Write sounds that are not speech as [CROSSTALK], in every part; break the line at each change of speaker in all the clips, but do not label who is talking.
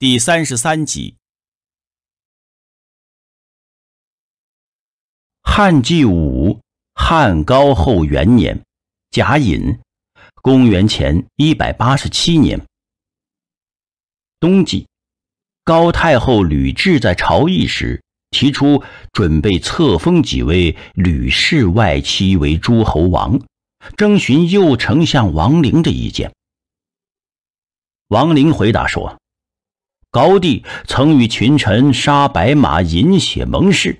第三十三集，汉纪五，汉高后元年，甲寅，公元前一百八十七年，冬季，高太后吕雉在朝议时提出准备册封几位吕氏外戚为诸侯王，征询右丞相王陵的意见。王陵回答说。高帝曾与群臣杀白马饮血盟誓，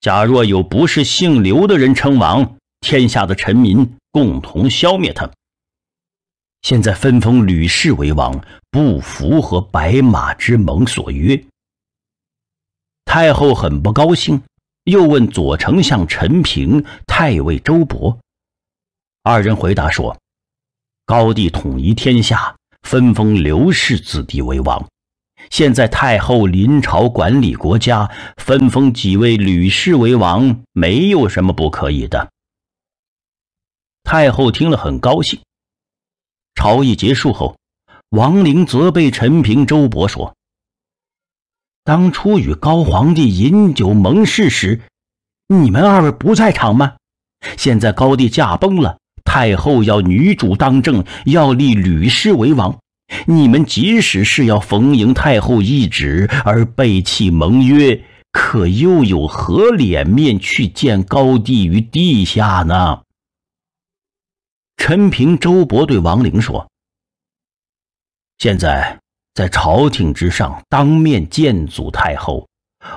假若有不是姓刘的人称王，天下的臣民共同消灭他。现在分封吕氏为王，不符合白马之盟所约。太后很不高兴，又问左丞相陈平、太尉周勃，二人回答说：“高帝统一天下。”分封刘氏子弟为王，现在太后临朝管理国家，分封几位吕氏为王，没有什么不可以的。太后听了很高兴。朝议结束后，王陵责备陈平、周勃说：“当初与高皇帝饮酒盟誓时，你们二位不在场吗？现在高帝驾崩了。”太后要女主当政，要立吕氏为王。你们即使是要逢迎太后懿旨而背弃盟约，可又有何脸面去见高帝于地下呢？陈平、周勃对王陵说：“现在在朝廷之上当面见祖太后，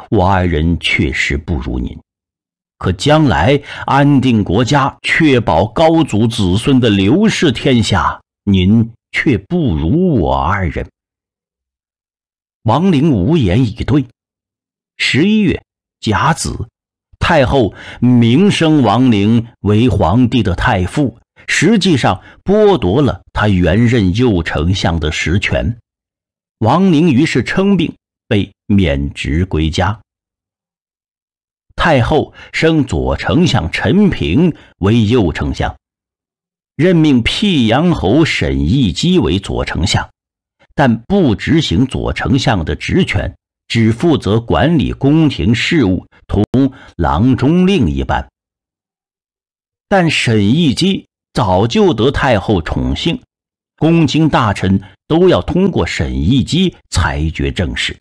我二人确实不如您。”可将来安定国家、确保高祖子孙的刘氏天下，您却不如我二人。王陵无言以对。十一月甲子，太后明升王陵为皇帝的太傅，实际上剥夺了他原任右丞相的实权。王陵于是称病，被免职归家。太后升左丞相陈平为右丞相，任命辟阳侯沈义基为左丞相，但不执行左丞相的职权，只负责管理宫廷事务，同郎中令一般。但沈义基早就得太后宠幸，宫卿大臣都要通过沈义基裁决政事。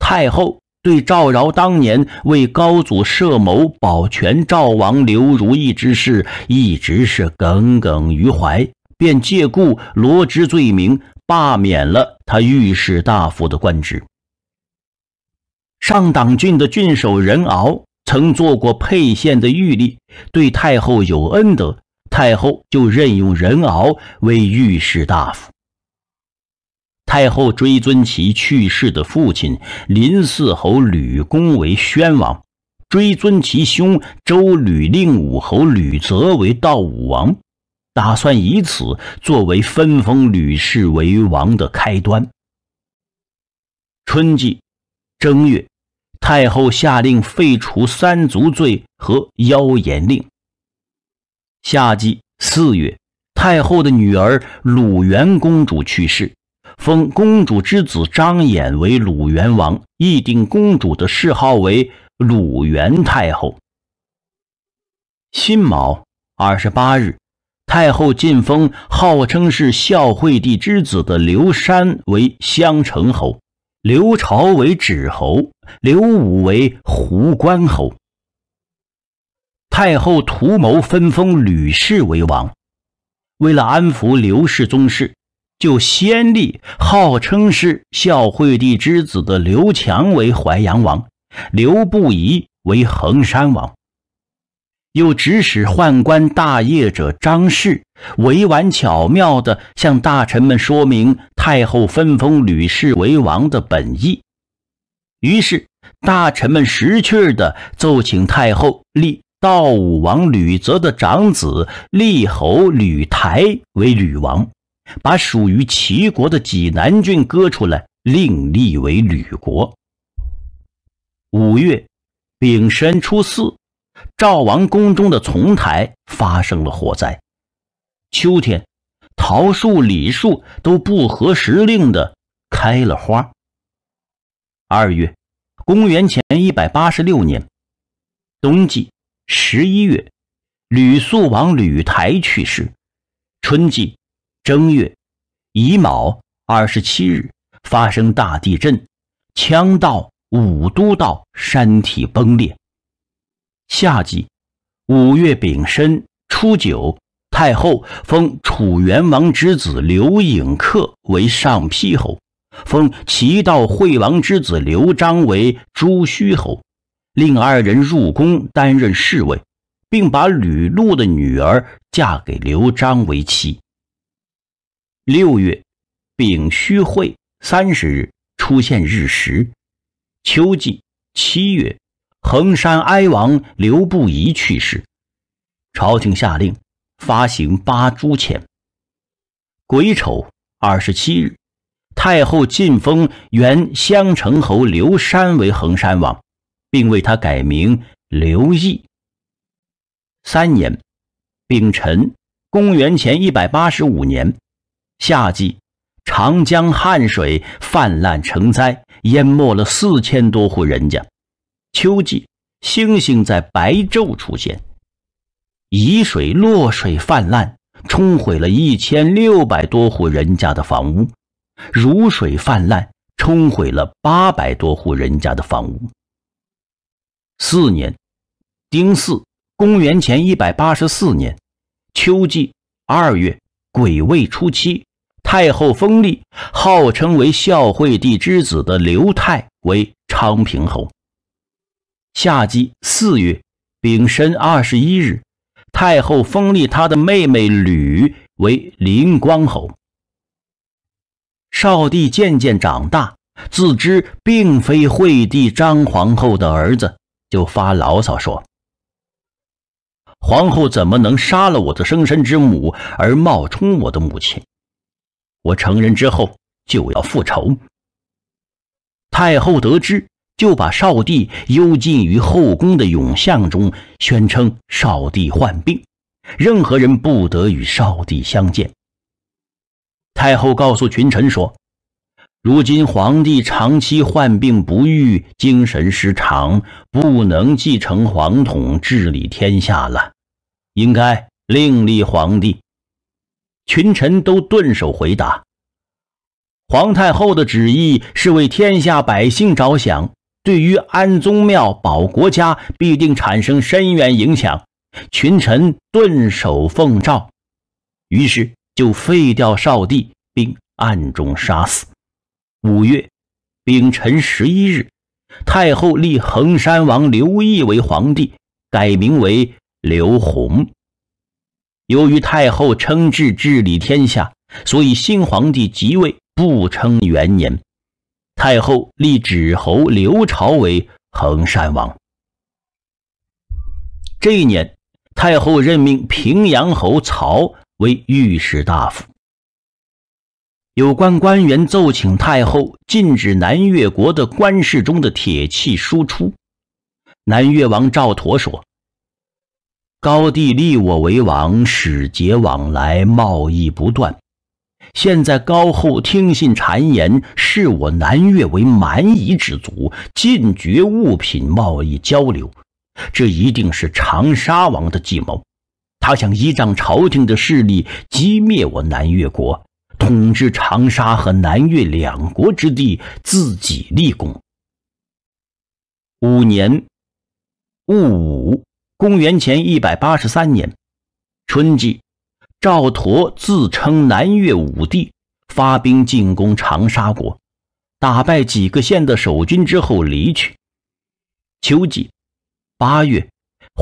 太后。对赵饶当年为高祖设谋保全赵王刘如意之事，一直是耿耿于怀，便借故罗织罪名，罢免了他御史大夫的官职。上党郡的郡守任敖曾做过沛县的御吏，对太后有恩德，太后就任用任敖为御史大夫。太后追尊其去世的父亲林嗣侯吕公为宣王，追尊其兄周吕令武侯吕泽为道武王，打算以此作为分封吕氏为王的开端。春季，正月，太后下令废除三族罪和妖言令。夏季，四月，太后的女儿鲁元公主去世。封公主之子张衍为鲁元王，议定公主的谥号为鲁元太后。辛卯二十八日，太后进封号称是孝惠帝之子的刘山为襄城侯，刘朝为子侯，刘武为湖关侯。太后图谋分封吕氏为王，为了安抚刘氏宗室。就先立号称是孝惠帝之子的刘强为淮阳王，刘不疑为衡山王，又指使宦官大业者张氏委婉巧妙地向大臣们说明太后分封吕氏为王的本意。于是大臣们识趣地奏请太后立道武王吕泽的长子立侯吕台为吕王。把属于齐国的济南郡割出来，另立为吕国。五月，丙申初四，赵王宫中的丛台发生了火灾。秋天，桃树、李树都不合时令的开了花。二月，公元前一百八十六年，冬季十一月，吕肃王吕台去世。春季。正月乙卯二十七日发生大地震，羌道、武都道山体崩裂。夏季五月丙申初九，太后封楚元王之子刘颖克为上邳侯，封齐悼惠王之子刘璋为朱虚侯，令二人入宫担任侍卫，并把吕禄的女儿嫁给刘璋为妻。六月，丙戌晦，三十日出现日食。秋季，七月，衡山哀王刘不疑去世，朝廷下令发行八铢钱。癸丑，二十七日，太后晋封原襄城侯刘山为衡山王，并为他改名刘义。三年，丙辰，公元前一百八十五年。夏季，长江汉水泛滥成灾，淹没了四千多户人家。秋季，星星在白昼出现。沂水洛水泛滥，冲毁了一千六百多户人家的房屋；汝水泛滥，冲毁了八百多户人家的房屋。四年，丁巳，公元前一百八十四年，秋季二月，癸未初七。太后封立号称为孝惠帝之子的刘泰为昌平侯。夏季四月丙申二十一日，太后封立他的妹妹吕为临光侯。少帝渐渐长大，自知并非惠帝张皇后的儿子，就发牢骚说：“皇后怎么能杀了我的生身之母而冒充我的母亲？”我成人之后就要复仇。太后得知，就把少帝幽禁于后宫的永巷中，宣称少帝患病，任何人不得与少帝相见。太后告诉群臣说：“如今皇帝长期患病不愈，精神失常，不能继承皇统治理天下了，应该另立皇帝。”群臣都顿首回答：“皇太后的旨意是为天下百姓着想，对于安宗庙、保国家，必定产生深远影响。”群臣顿首奉诏，于是就废掉少帝，并暗中杀死。五月丙辰十一日，太后立衡山王刘义为皇帝，改名为刘弘。由于太后称制治理天下，所以新皇帝即位不称元年。太后立止侯刘朝为衡山王。这一年，太后任命平阳侯曹为御史大夫。有关官员奏请太后禁止南越国的官事中的铁器输出。南越王赵佗说。高帝立我为王，使节往来，贸易不断。现在高后听信谗言，视我南越为蛮夷之族，禁绝物品贸易交流。这一定是长沙王的计谋。他想依仗朝廷的势力，击灭我南越国，统治长沙和南越两国之地，自己立功。五年戊午。公元前一百八十三年春季，赵佗自称南越武帝，发兵进攻长沙国，打败几个县的守军之后离去。秋季八月，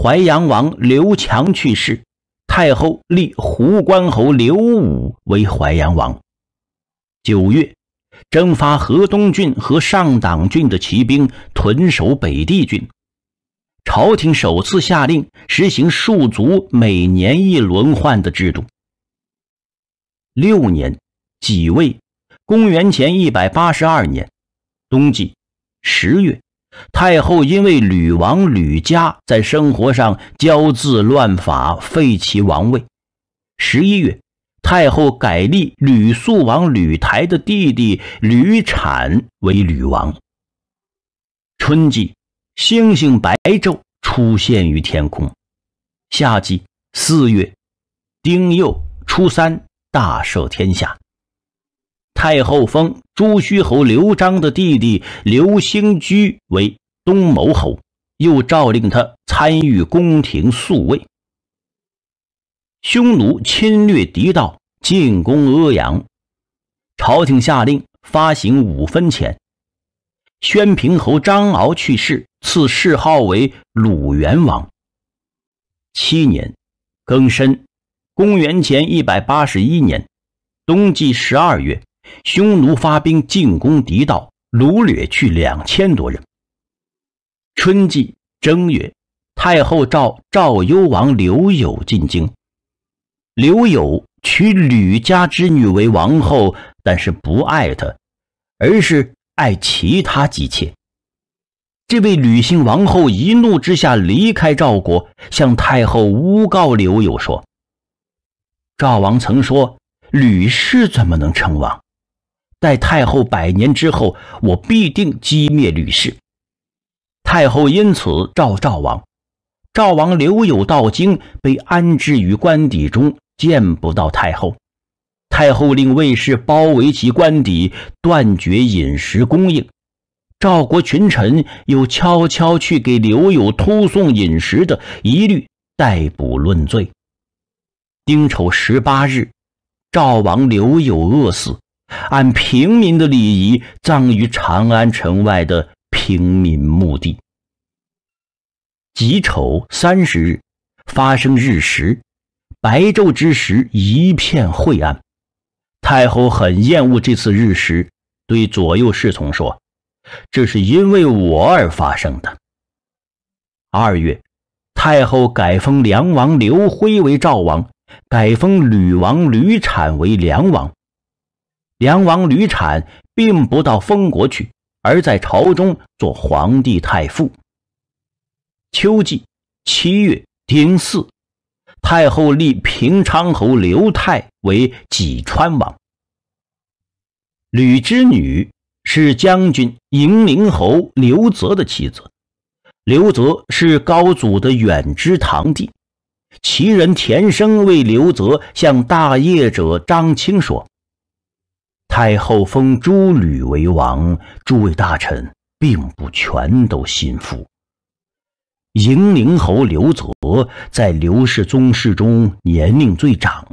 淮阳王刘强去世，太后立胡关侯刘武为淮阳王。九月，征发河东郡和上党郡的骑兵，屯守北地郡。朝廷首次下令实行庶族每年一轮换的制度。六年己未，公元前一百八十二年，冬季十月，太后因为吕王吕家在生活上骄恣乱法，废其王位。十一月，太后改立吕肃王吕台的弟弟吕产为吕王。春季。星星白昼出现于天空，夏季四月，丁酉初三大赦天下。太后封朱虚侯刘璋的弟弟刘兴居为东牟侯，又诏令他参与宫廷宿卫。匈奴侵略狄道，进攻阿阳，朝廷下令发行五分钱。宣平侯张敖去世。赐谥号为鲁元王。七年，更申，公元前一百八十一年，冬季十二月，匈奴发兵进攻狄道，掳掠去两千多人。春季正月，太后召赵幽王刘友进京。刘友娶吕家之女为王后，但是不爱她，而是爱其他姬妾。这位吕姓王后一怒之下离开赵国，向太后诬告刘友说：“赵王曾说吕氏怎么能称王？待太后百年之后，我必定击灭吕氏。”太后因此召赵王，赵王刘友到京，被安置于官邸中，见不到太后。太后令卫士包围其官邸，断绝饮食供应。赵国群臣又悄悄去给刘友偷送饮食的，一律逮捕论罪。丁丑十八日，赵王刘友饿死，按平民的礼仪葬于长安城外的平民墓地。己丑三十日，发生日食，白昼之时一片晦暗。太后很厌恶这次日食，对左右侍从说。这是因为我而发生的。二月，太后改封梁王刘辉为赵王，改封吕王吕产为梁王。梁王吕产并不到封国去，而在朝中做皇帝太傅。秋季七月丁巳，太后立平昌侯刘泰为济川王。吕之女。是将军营陵侯刘泽的妻子。刘泽是高祖的远支堂弟。其人田生为刘泽向大业者张青说：“太后封诸吕为王，诸位大臣并不全都信服。营陵侯刘泽在刘氏宗室中年龄最长。”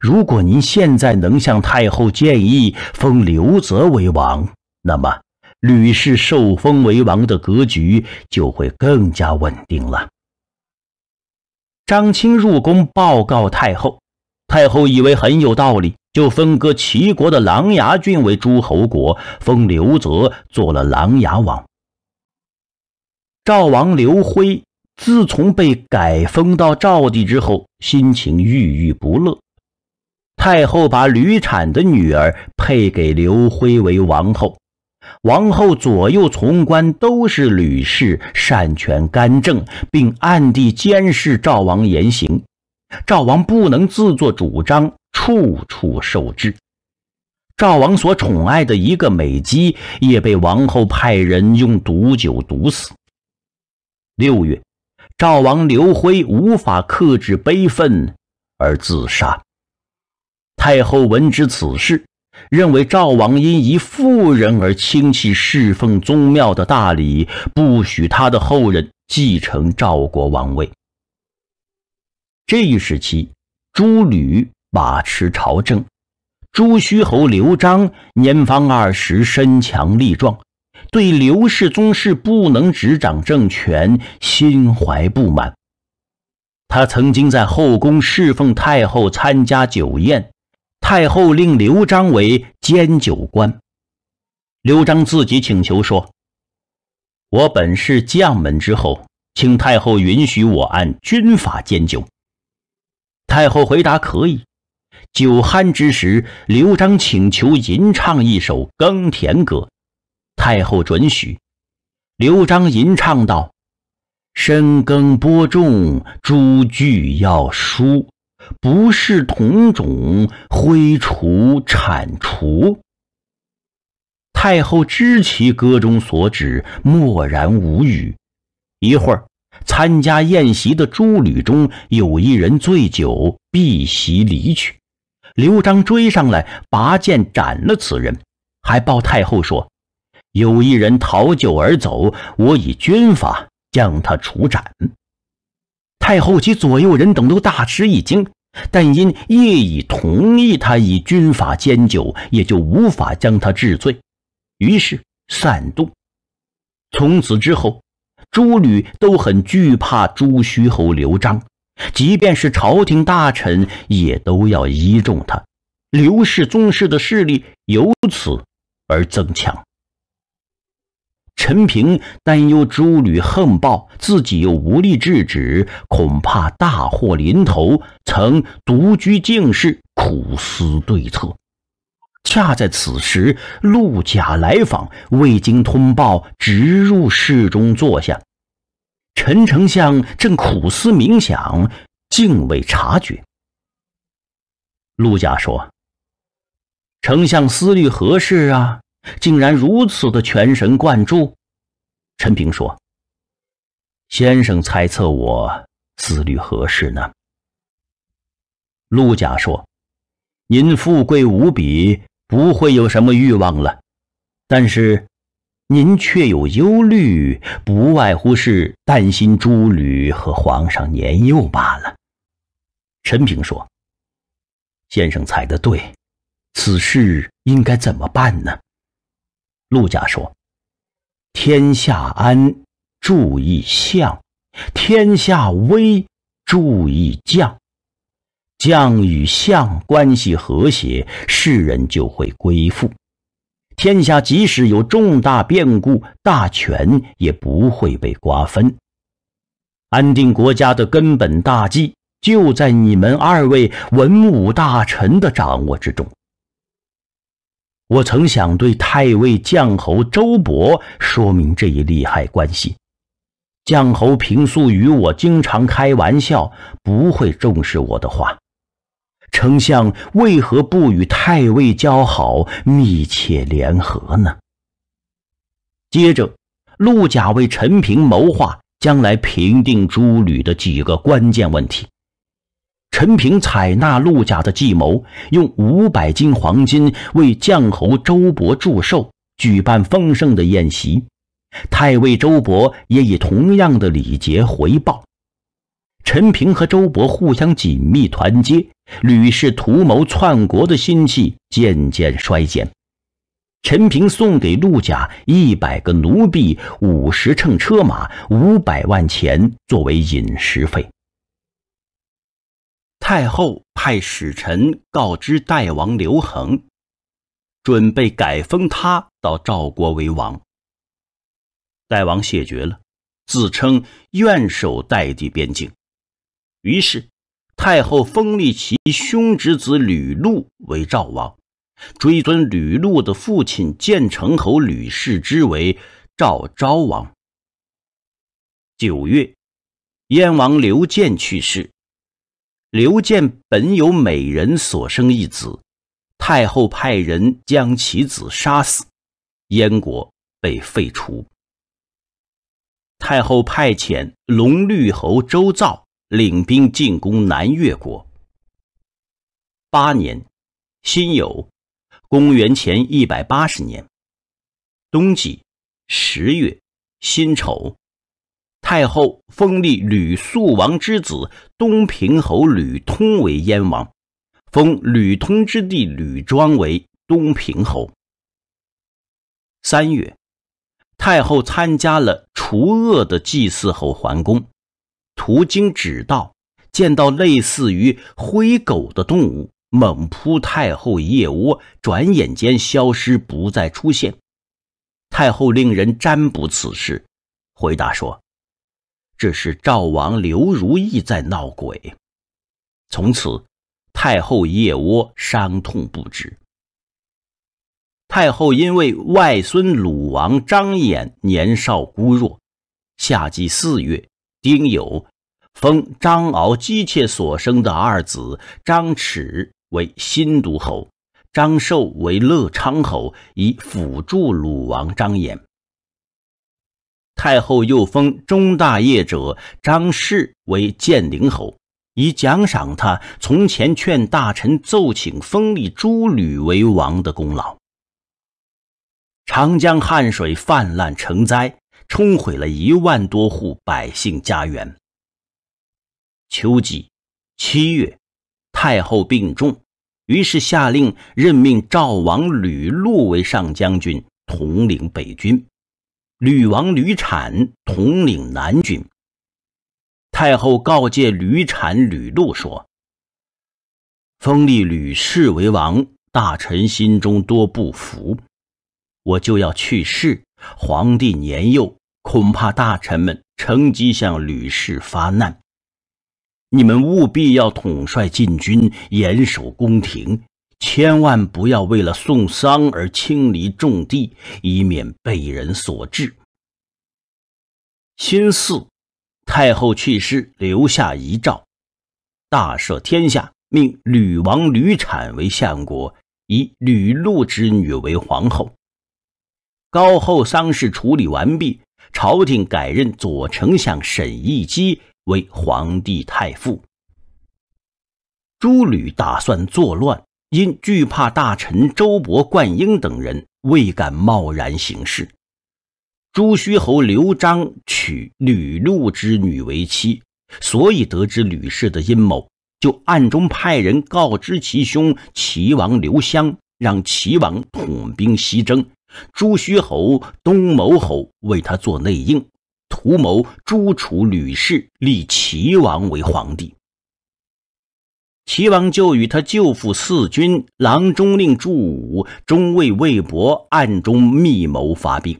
如果您现在能向太后建议封刘泽为王，那么吕氏受封为王的格局就会更加稳定了。张清入宫报告太后，太后以为很有道理，就分割齐国的琅琊郡为诸侯国，封刘泽做了琅琊王。赵王刘辉自从被改封到赵地之后，心情郁郁不乐。太后把吕产的女儿配给刘辉为王后，王后左右从官都是吕氏，擅权干政，并暗地监视赵王言行。赵王不能自作主张，处处受制。赵王所宠爱的一个美姬也被王后派人用毒酒毒死。六月，赵王刘辉无法克制悲愤而自杀。太后闻知此事，认为赵王因一妇人而轻弃侍奉宗庙的大礼，不许他的后人继承赵国王位。这一时期，朱吕把持朝政。朱虚侯刘章年方二十，身强力壮，对刘氏宗室不能执掌政权心怀不满。他曾经在后宫侍奉太后，参加酒宴。太后令刘璋为监酒官，刘璋自己请求说：“我本是将门之后，请太后允许我按军法监酒。”太后回答：“可以。”酒酣之时，刘璋请求吟唱一首耕田歌，太后准许。刘璋吟唱道：“深耕播种，株距要疏。”不是同种，挥除铲除。太后知其歌中所指，默然无语。一会儿，参加宴席的诸吕中有一人醉酒，避席离去。刘璋追上来，拔剑斩了此人，还报太后说：“有一人逃酒而走，我以军法将他处斩。”太后及左右人等都大吃一惊，但因业已同意他以军法监酒，也就无法将他治罪，于是散度。从此之后，诸吕都很惧怕朱虚侯刘璋，即便是朝廷大臣也都要依重他，刘氏宗室的势力由此而增强。陈平担忧诸吕横暴，自己又无力制止，恐怕大祸临头，曾独居静室，苦思对策。恰在此时，陆贾来访，未经通报，直入室中坐下。陈丞相正苦思冥想，竟未察觉。陆贾说：“丞相思虑何事啊？”竟然如此的全神贯注，陈平说：“先生猜测我思虑何事呢？”陆贾说：“您富贵无比，不会有什么欲望了，但是您却有忧虑，不外乎是担心朱吕和皇上年幼罢了。”陈平说：“先生猜的对，此事应该怎么办呢？”陆贾说：“天下安，注意相；天下危，注意将。将与相关系和谐，世人就会归附。天下即使有重大变故，大权也不会被瓜分。安定国家的根本大计，就在你们二位文武大臣的掌握之中。”我曾想对太尉将侯周勃说明这一利害关系，将侯平素与我经常开玩笑，不会重视我的话。丞相为何不与太尉交好，密切联合呢？接着，陆贾为陈平谋划将来平定诸吕的几个关键问题。陈平采纳陆贾的计谋，用五百斤黄金为将侯周勃祝寿，举办丰盛的宴席。太尉周勃也以同样的礼节回报。陈平和周勃互相紧密团结，吕氏图谋篡国的心气渐渐衰减。陈平送给陆贾一百个奴婢，五十乘车马，五百万钱作为饮食费。太后派使臣告知代王刘恒，准备改封他到赵国为王。代王谢绝了，自称愿守代地边境。于是，太后封立其兄侄子吕禄为赵王，追尊吕禄的父亲建成侯吕氏之为赵昭王。九月，燕王刘建去世。刘建本有美人所生一子，太后派人将其子杀死，燕国被废除。太后派遣龙绿侯周造领兵进攻南越国。八年，辛酉，公元前一百八十年，冬季，十月，辛丑。太后封立吕肃王之子东平侯吕通为燕王，封吕通之弟吕庄为东平侯。三月，太后参加了除恶的祭祀后还宫，途经止道，见到类似于灰狗的动物猛扑太后腋窝，转眼间消失，不再出现。太后令人占卜此事，回答说。这是赵王刘如意在闹鬼。从此，太后腋窝伤痛不止。太后因为外孙鲁王张衍年少孤弱，夏季四月，丁酉，封张敖姬妾所生的二子张弛为新都侯，张寿为乐昌侯，以辅助鲁王张衍。太后又封中大业者张氏为建陵侯，以奖赏他从前劝大臣奏请封立诸吕为王的功劳。长江汉水泛滥成灾，冲毁了一万多户百姓家园。秋季七月，太后病重，于是下令任命赵王吕禄为上将军，统领北军。吕王吕产统领南军。太后告诫吕产、吕禄说：“封立吕氏为王，大臣心中多不服。我就要去世，皇帝年幼，恐怕大臣们乘机向吕氏发难。你们务必要统帅禁军，严守宫廷。”千万不要为了送丧而清理重地，以免被人所治。新四太后去世，留下遗诏，大赦天下，命吕王吕产为相国，以吕禄之女为皇后。高后丧事处理完毕，朝廷改任左丞相沈义基为皇帝太傅。朱吕打算作乱。因惧怕大臣周勃、灌婴等人，未敢贸然行事。朱虚侯刘章娶吕禄之女为妻，所以得知吕氏的阴谋，就暗中派人告知其兄齐王刘襄，让齐王统兵西征。朱虚侯、东牟侯为他做内应，图谋诛除吕氏，立齐王为皇帝。齐王就与他舅父四军郎中令祝武、中尉魏博暗中密谋发兵。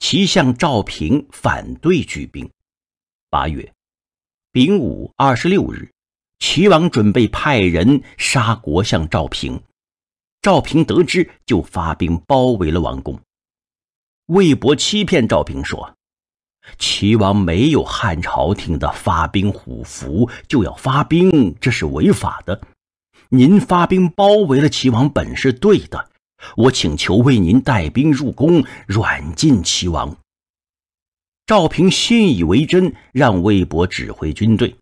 齐相赵平反对举兵。八月丙午二十六日，齐王准备派人杀国相赵平。赵平得知，就发兵包围了王宫。魏博欺骗赵平说。齐王没有汉朝廷的发兵虎符，就要发兵，这是违法的。您发兵包围了齐王，本是对的。我请求为您带兵入宫，软禁齐王。赵平信以为真，让魏博指挥军队。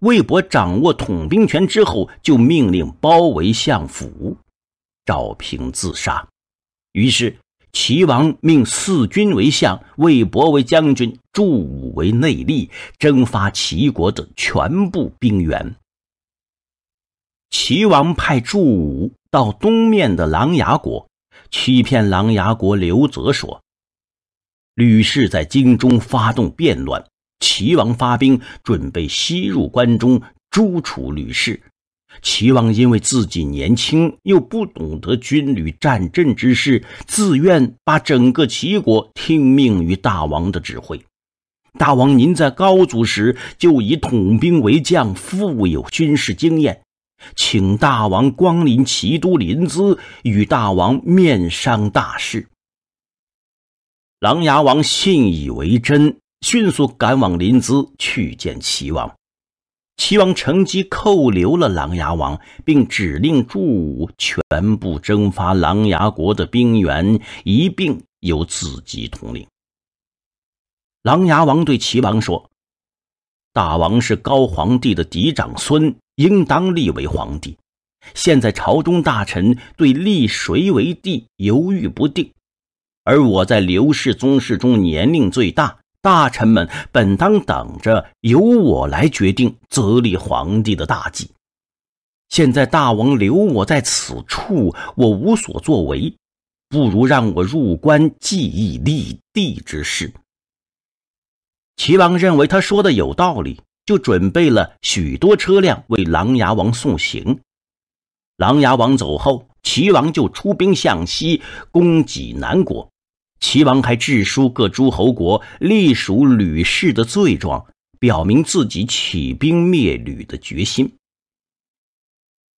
魏博掌握统兵权之后，就命令包围相府。赵平自杀，于是。齐王命四君为相，魏博为将军，祝武为内吏，征发齐国的全部兵员。齐王派祝武到东面的琅琊国，欺骗琅琊国刘泽说，吕氏在京中发动变乱，齐王发兵准备西入关中诛除吕氏。齐王因为自己年轻，又不懂得军旅战阵之事，自愿把整个齐国听命于大王的指挥。大王您在高祖时就以统兵为将，富有军事经验，请大王光临齐都临淄，与大王面商大事。琅琊王信以为真，迅速赶往临淄去见齐王。齐王乘机扣留了琅琊王，并指令祝武全部征发琅琊国的兵员，一并由自己统领。琅琊王对齐王说：“大王是高皇帝的嫡长孙，应当立为皇帝。现在朝中大臣对立谁为帝犹豫不定，而我在刘氏宗室中年龄最大。”大臣们本当等着由我来决定责立皇帝的大计。现在大王留我在此处，我无所作为，不如让我入关记忆立地之事。齐王认为他说的有道理，就准备了许多车辆为琅琊王送行。琅琊王走后，齐王就出兵向西攻击南国。齐王还致书各诸侯国，隶属吕氏的罪状，表明自己起兵灭吕的决心。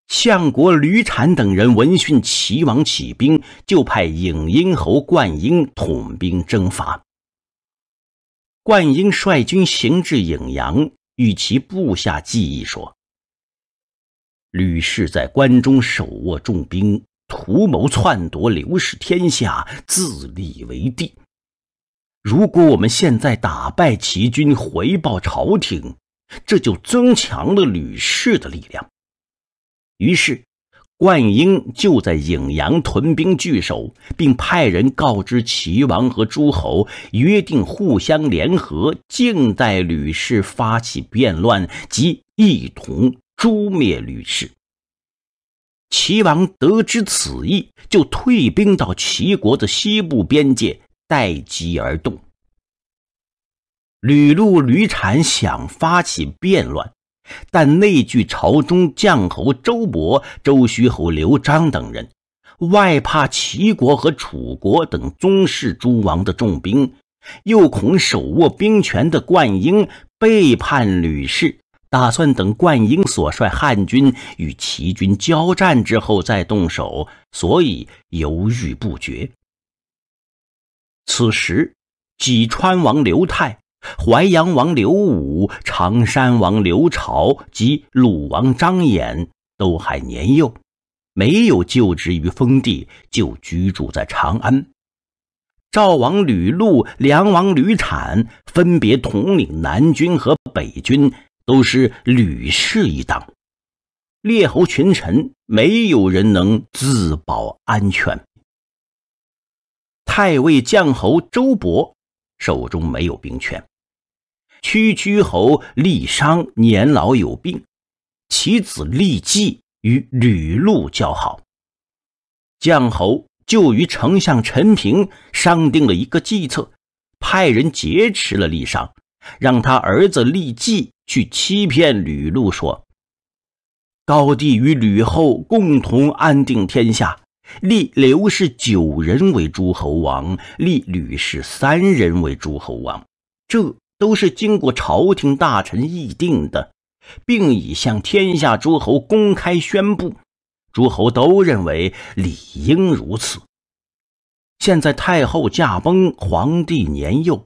相国吕产等人闻讯齐王起兵，就派影阴侯灌婴统兵征伐。灌婴率军行至颍阳，与其部下计议说：“吕氏在关中手握重兵。”图谋篡夺刘氏天下，自立为帝。如果我们现在打败齐军，回报朝廷，这就增强了吕氏的力量。于是，灌婴就在颍阳屯兵据守，并派人告知齐王和诸侯，约定互相联合，静待吕氏发起变乱，即一同诛灭吕氏。齐王得知此意，就退兵到齐国的西部边界，待机而动。吕禄、吕产想发起变乱，但内惧朝中将侯周勃、周虚侯刘章等人，外怕齐国和楚国等宗室诸王的重兵，又恐手握兵权的灌婴背叛吕氏。打算等灌婴所率汉军与齐军交战之后再动手，所以犹豫不决。此时，济川王刘泰、淮阳王刘武、常山王刘朝及鲁王张衍都还年幼，没有就职于封地，就居住在长安。赵王吕禄、梁王吕产分别统领南军和北军。都是吕氏一党，列侯群臣没有人能自保安全。太尉将侯周勃手中没有兵权，区区侯郦商年老有病，其子郦寄与吕禄交好，将侯就与丞相陈平商定了一个计策，派人劫持了郦商，让他儿子郦寄。去欺骗吕禄，说高帝与吕后共同安定天下，立刘氏九人为诸侯王，立吕氏三人为诸侯王，这都是经过朝廷大臣议定的，并已向天下诸侯公开宣布，诸侯都认为理应如此。现在太后驾崩，皇帝年幼。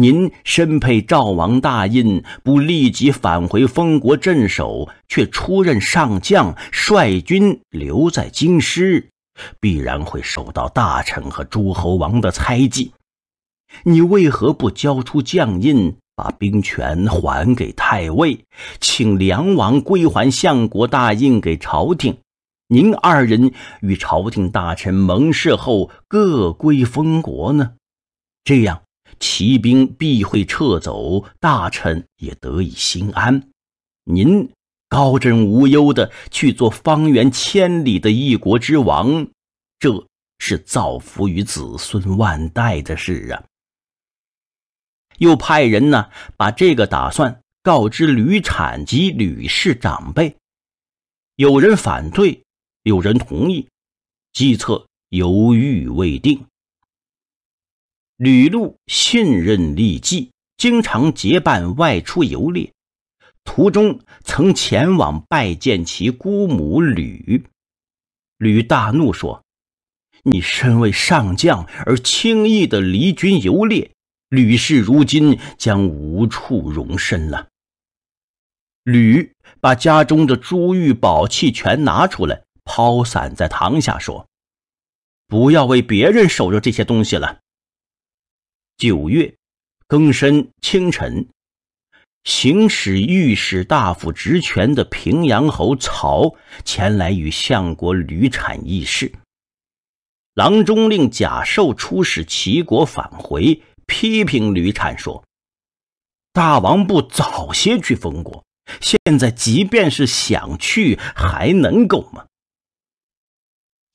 您身佩赵王大印，不立即返回封国镇守，却出任上将，率军留在京师，必然会受到大臣和诸侯王的猜忌。你为何不交出将印，把兵权还给太尉，请梁王归还相国大印给朝廷？您二人与朝廷大臣盟誓后，各归封国呢？这样。骑兵必会撤走，大臣也得以心安。您高枕无忧的去做方圆千里的一国之王，这是造福于子孙万代的事啊！又派人呢把这个打算告知吕产及吕氏长辈，有人反对，有人同意，计策犹豫未定。吕禄信任利济，经常结伴外出游猎。途中曾前往拜见其姑母吕。吕大怒说：“你身为上将，而轻易的离军游猎，吕氏如今将无处容身了。”吕把家中的珠玉宝器全拿出来，抛散在堂下，说：“不要为别人守着这些东西了。”九月，更深清晨，行使御史大夫职权的平阳侯曹前来与相国吕产议事。郎中令贾寿出使齐国返回，批评吕产说：“大王不早些去封国，现在即便是想去，还能够吗？”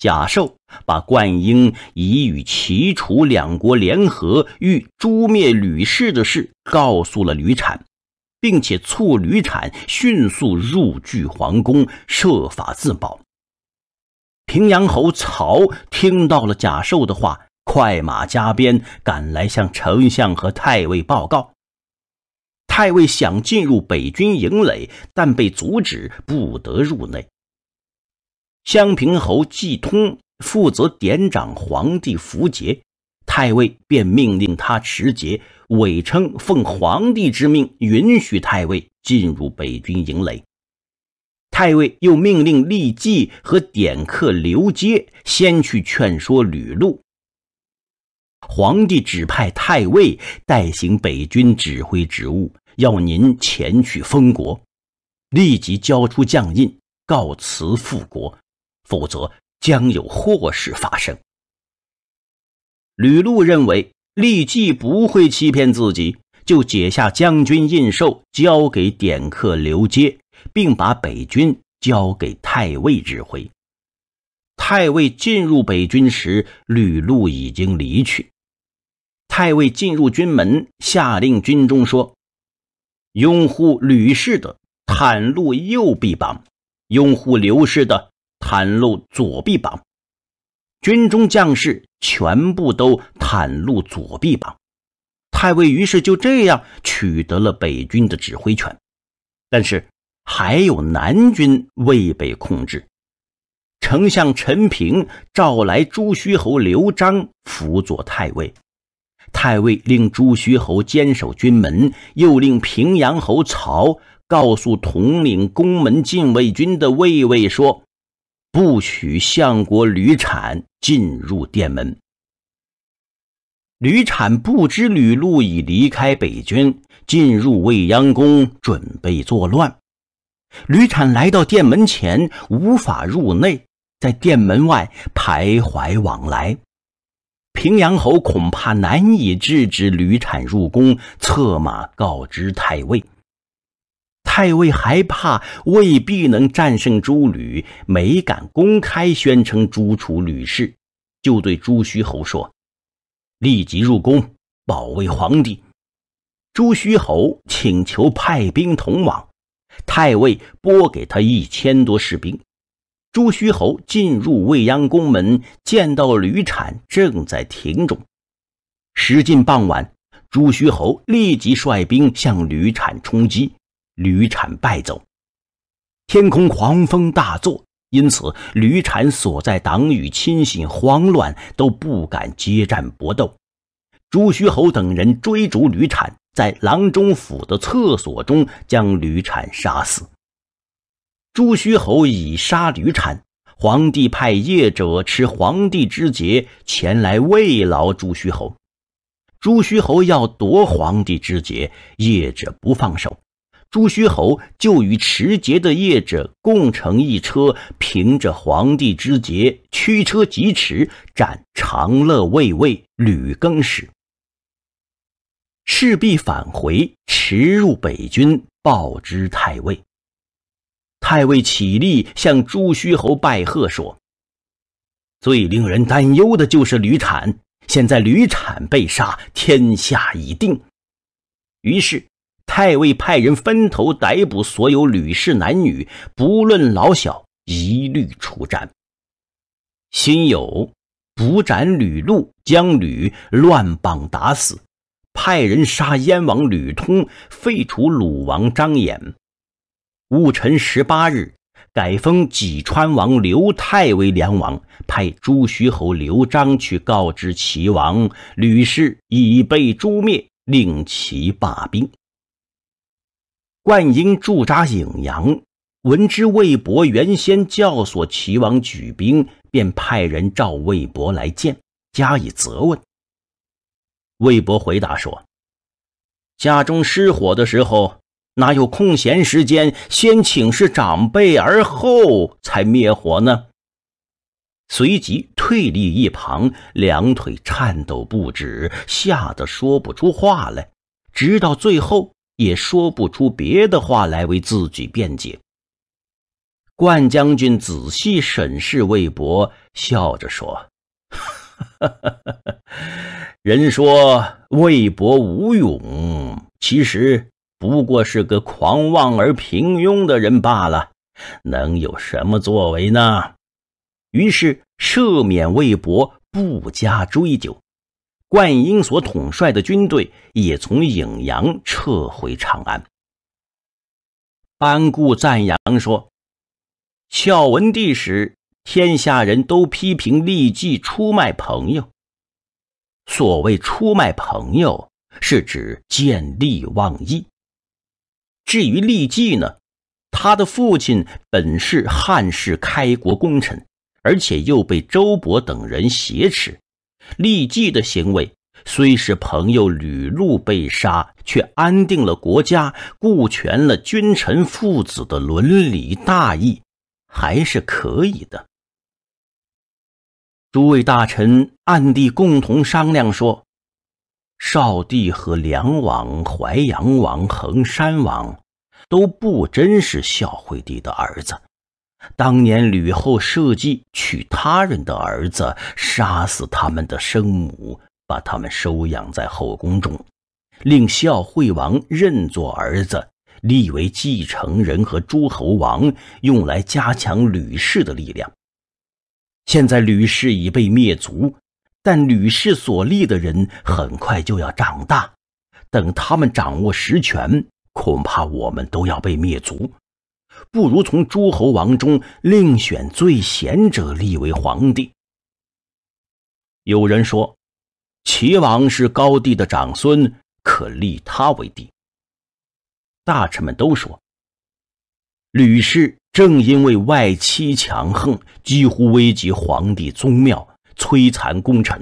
贾寿把灌婴已与齐楚两国联合欲诛灭吕氏的事告诉了吕产，并且促吕产迅速入据皇宫，设法自保。平阳侯曹听到了贾寿的话，快马加鞭赶来向丞相和太尉报告。太尉想进入北军营垒，但被阻止，不得入内。襄平侯季通负责典掌皇帝符节，太尉便命令他持节，伪称奉皇帝之命，允许太尉进入北军营垒。太尉又命令立即和典客刘阶先去劝说吕禄。皇帝指派太尉代行北军指挥职务，要您前去封国，立即交出将印，告辞复国。否则将有祸事发生。吕禄认为立即不会欺骗自己，就解下将军印绶交给典客刘阶，并把北军交给太尉指挥。太尉进入北军时，吕禄已经离去。太尉进入军门，下令军中说：“拥护吕氏的，袒露右臂膀；拥护刘氏的。”袒露左臂膀，军中将士全部都袒露左臂膀。太尉于是就这样取得了北军的指挥权，但是还有南军未被控制。丞相陈平召来朱虚侯刘璋辅佐太尉，太尉令朱虚侯坚守军门，又令平阳侯曹告诉统领宫门禁卫军的卫尉说。不许相国吕产进入殿门。吕产不知吕禄已离开北军，进入未央宫准备作乱。吕产来到殿门前，无法入内，在殿门外徘徊往来。平阳侯恐怕难以制止吕产入宫，策马告知太尉。太尉害怕未必能战胜朱吕，没敢公开宣称朱楚吕氏，就对朱虚侯说：“立即入宫保卫皇帝。”朱虚侯请求派兵同往，太尉拨给他一千多士兵。朱虚侯进入未央宫门，见到吕产正在庭中。时近傍晚，朱虚侯立即率兵向吕产冲击。吕产败走，天空狂风大作，因此吕产所在党羽亲信慌乱，都不敢接战搏斗。朱虚侯等人追逐吕产，在郎中府的厕所中将吕产杀死。朱虚侯已杀吕产，皇帝派业者持皇帝之节前来慰劳朱虚侯，朱虚侯要夺皇帝之节，业者不放手。朱虚侯就与持节的业者共乘一车，凭着皇帝之节驱车疾驰，斩长乐卫尉吕更时。势必返回，驰入北军，报之太尉。太尉起立向朱虚侯拜贺说：“最令人担忧的就是吕产，现在吕产被杀，天下已定。”于是。太尉派人分头逮捕所有吕氏男女，不论老小，一律处斩。辛有捕斩吕禄，将吕乱棒打死。派人杀燕王吕通，废除鲁王张衍。戊辰十八日，改封济川王刘太为梁王，派朱虚侯刘章去告知齐王，吕氏已被诛灭，令其罢兵。灌婴驻扎荥阳，闻知魏博原先教唆齐王举兵，便派人召魏博来见，加以责问。魏博回答说：“家中失火的时候，哪有空闲时间先请示长辈，而后才灭火呢？”随即退立一旁，两腿颤抖不止，吓得说不出话来，直到最后。也说不出别的话来为自己辩解。冠将军仔细审视魏博，笑着说：“ [LAUGHS] 人说魏博无勇，其实不过是个狂妄而平庸的人罢了，能有什么作为呢？”于是赦免魏博，不加追究。灌婴所统帅的军队也从颍阳撤回长安。班固赞扬说：“孝文帝时，天下人都批评利即出卖朋友。所谓出卖朋友，是指见利忘义。至于利即呢，他的父亲本是汉室开国功臣，而且又被周勃等人挟持。”立即的行为虽是朋友吕禄被杀，却安定了国家，顾全了君臣父子的伦理大义，还是可以的。诸位大臣暗地共同商量说：“少帝和梁王、淮阳王、衡山王，都不真是孝惠帝的儿子。”当年吕后设计娶他人的儿子，杀死他们的生母，把他们收养在后宫中，令孝惠王认作儿子，立为继承人和诸侯王，用来加强吕氏的力量。现在吕氏已被灭族，但吕氏所立的人很快就要长大，等他们掌握实权，恐怕我们都要被灭族。不如从诸侯王中另选最贤者立为皇帝。有人说，齐王是高帝的长孙，可立他为帝。大臣们都说，吕氏正因为外戚强横，几乎危及皇帝宗庙，摧残功臣。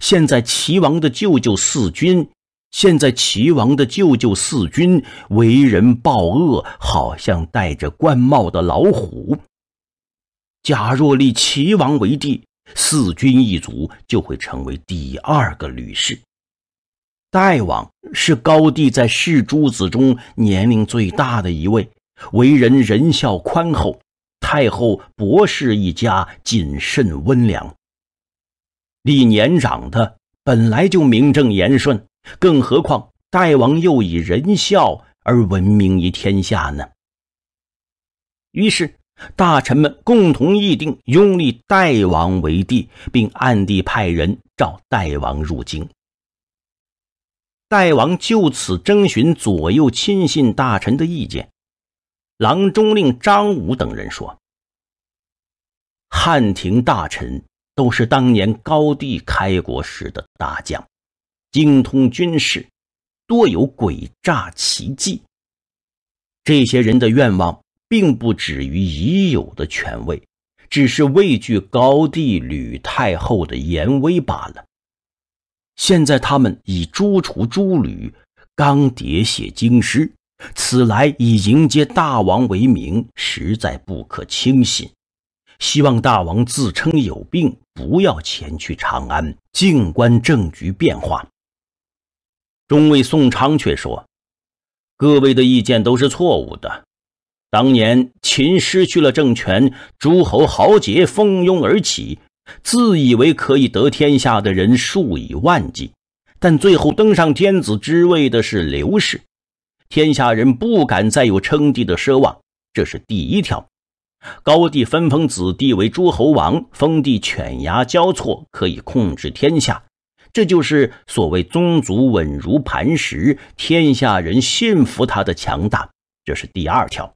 现在齐王的舅舅四军。现在齐王的舅舅四君为人暴恶，好像戴着官帽的老虎。假若立齐王为帝，四君一族就会成为第二个吕氏。代王是高帝在世诸子中年龄最大的一位，为人仁孝宽厚。太后博氏一家谨慎温良。立年长的本来就名正言顺。更何况，代王又以仁孝而闻名于天下呢。于是，大臣们共同议定，拥立代王为帝，并暗地派人召代王入京。代王就此征询左右亲信大臣的意见，郎中令张武等人说：“汉廷大臣都是当年高帝开国时的大将。”精通军事，多有诡诈奇计。这些人的愿望并不止于已有的权位，只是畏惧高帝吕太后的严威罢了。现在他们以朱楚朱吕刚叠写京师，此来以迎接大王为名，实在不可轻信。希望大王自称有病，不要前去长安，静观政局变化。中尉宋昌却说：“各位的意见都是错误的。当年秦失去了政权，诸侯豪杰蜂拥而起，自以为可以得天下的人数以万计，但最后登上天子之位的是刘氏。天下人不敢再有称帝的奢望，这是第一条。高帝分封子弟为诸侯王，封地犬牙交错，可以控制天下。”这就是所谓宗族稳如磐石，天下人信服他的强大。这是第二条。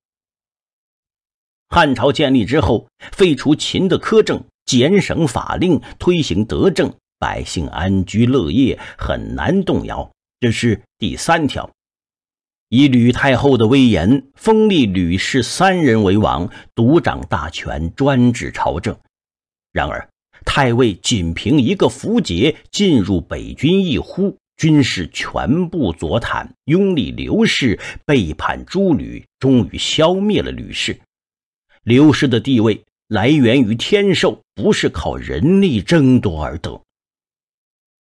汉朝建立之后，废除秦的苛政，减省法令，推行德政，百姓安居乐业，很难动摇。这是第三条。以吕太后的威严，封立吕氏三人为王，独掌大权，专治朝政。然而。太尉仅凭一个符节进入北军，一呼军士全部左袒，拥立刘氏，背叛诸吕，终于消灭了吕氏。刘氏的地位来源于天授，不是靠人力争夺而得。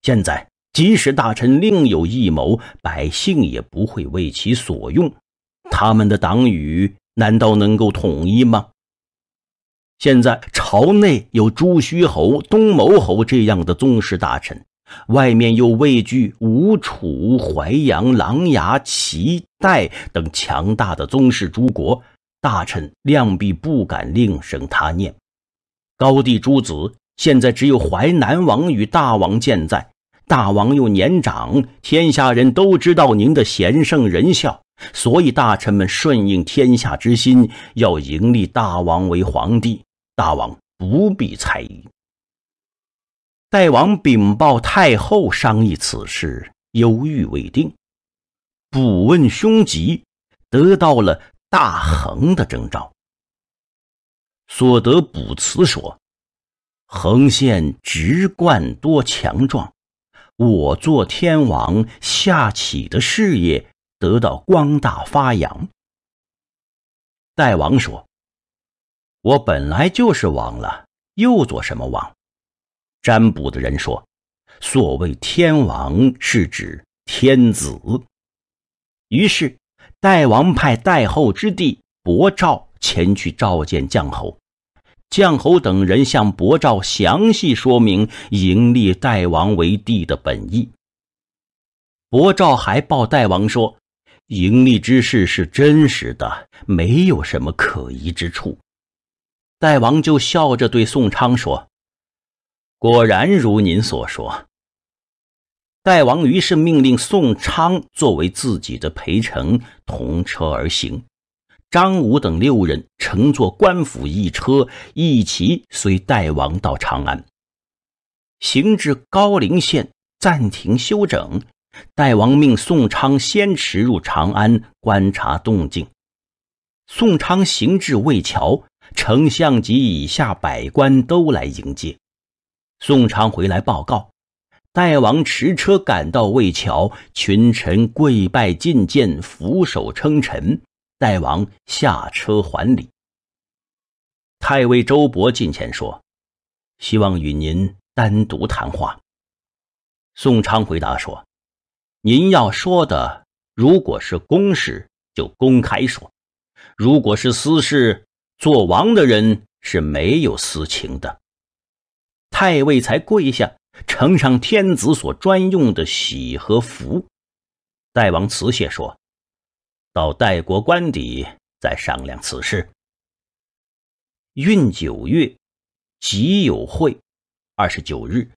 现在即使大臣另有异谋，百姓也不会为其所用。他们的党羽难道能够统一吗？现在朝内有朱虚侯、东牟侯这样的宗室大臣，外面又畏惧吴、楚、淮阳、琅琊、齐、代等强大的宗室诸国大臣，量必不敢另生他念。高帝诸子现在只有淮南王与大王健在，大王又年长，天下人都知道您的贤圣仁孝，所以大臣们顺应天下之心，要迎立大王为皇帝。大王不必猜疑。代王禀报太后，商议此事，犹豫未定。卜问凶吉，得到了大恒的征兆。所得卜辞说：“恒县直贯，多强壮。我做天王，下启的事业得到光大发扬。”代王说。我本来就是王了，又做什么王？占卜的人说：“所谓天王是指天子。”于是代王派代后之弟伯赵前去召见绛侯。绛侯等人向伯赵详细说明迎立代王为帝的本意。伯赵还报代王说：“迎立之事是真实的，没有什么可疑之处。”大王就笑着对宋昌说：“果然如您所说。”大王于是命令宋昌作为自己的陪臣，同车而行。张武等六人乘坐官府一车，一起随大王到长安。行至高陵县，暂停休整。大王命宋昌先驰入长安，观察动静。宋昌行至渭桥。丞相及以下百官都来迎接。宋昌回来报告，代王持车赶到魏桥，群臣跪拜觐见，俯首称臣。代王下车还礼。太尉周勃近前说：“希望与您单独谈话。”宋昌回答说：“您要说的，如果是公事，就公开说；如果是私事，”做王的人是没有私情的。太尉才跪下，呈上天子所专用的玺和符。代王辞谢说：“到代国官邸再商量此事。”运九月己酉会，二十九日，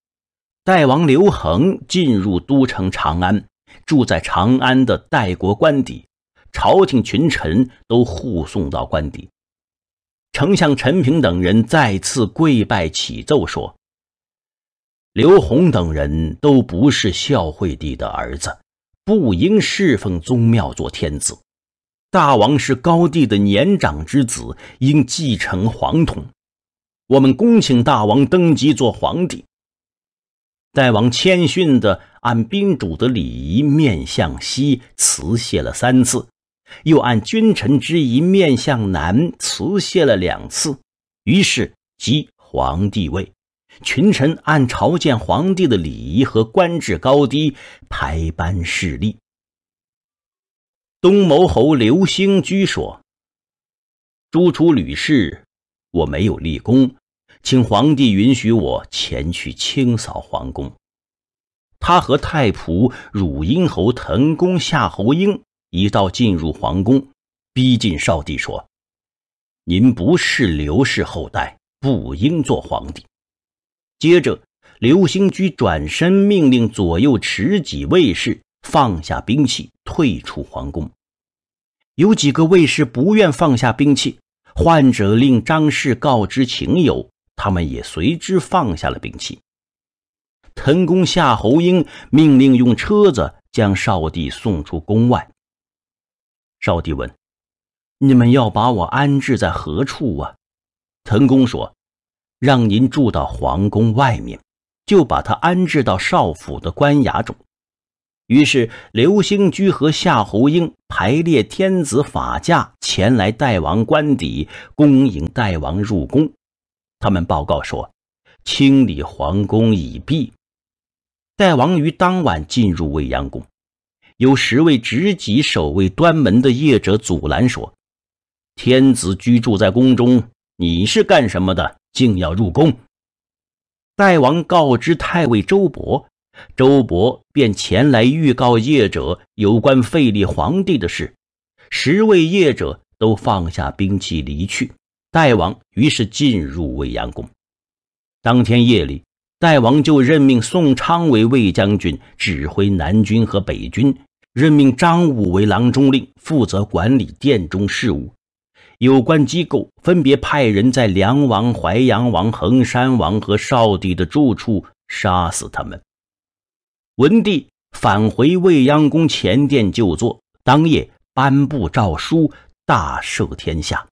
代王刘恒进入都城长安，住在长安的代国官邸。朝廷群臣都护送到官邸。丞相陈平等人再次跪拜起奏说：“刘宏等人都不是孝惠帝的儿子，不应侍奉宗庙做天子。大王是高帝的年长之子，应继承皇统。我们恭请大王登基做皇帝。大王谦逊地按宾主的礼仪，面向西辞谢了三次。”又按君臣之仪面向南辞谢了两次，于是即皇帝位。群臣按朝见皇帝的礼仪和官制高低排班侍立。东牟侯刘兴居说：“诸除吕氏，我没有立功，请皇帝允许我前去清扫皇宫。”他和太仆汝阴侯滕公夏侯婴。一道进入皇宫，逼近少帝说：“您不是刘氏后代，不应做皇帝。”接着，刘兴居转身命令左右持戟卫士放下兵器，退出皇宫。有几个卫士不愿放下兵器，患者令张氏告知情由，他们也随之放下了兵器。滕公夏侯婴命令用车子将少帝送出宫外。少帝问：“你们要把我安置在何处啊？”滕公说：“让您住到皇宫外面，就把他安置到少府的官衙中。”于是刘兴居和夏侯婴排列天子法驾前来代王官邸，恭迎代王入宫。他们报告说：“清理皇宫已毕，代王于当晚进入未央宫。”有十位执戟守卫端门的夜者阻拦说：“天子居住在宫中，你是干什么的？竟要入宫？”代王告知太尉周勃，周勃便前来预告夜者有关废立皇帝的事。十位夜者都放下兵器离去。代王于是进入未央宫。当天夜里，代王就任命宋昌为魏将军，指挥南军和北军。任命张武为郎中令，负责管理殿中事务。有关机构分别派人在梁王、淮阳王、衡山王和少帝的住处杀死他们。文帝返回未央宫前殿就坐，当夜颁布诏书，大赦天下。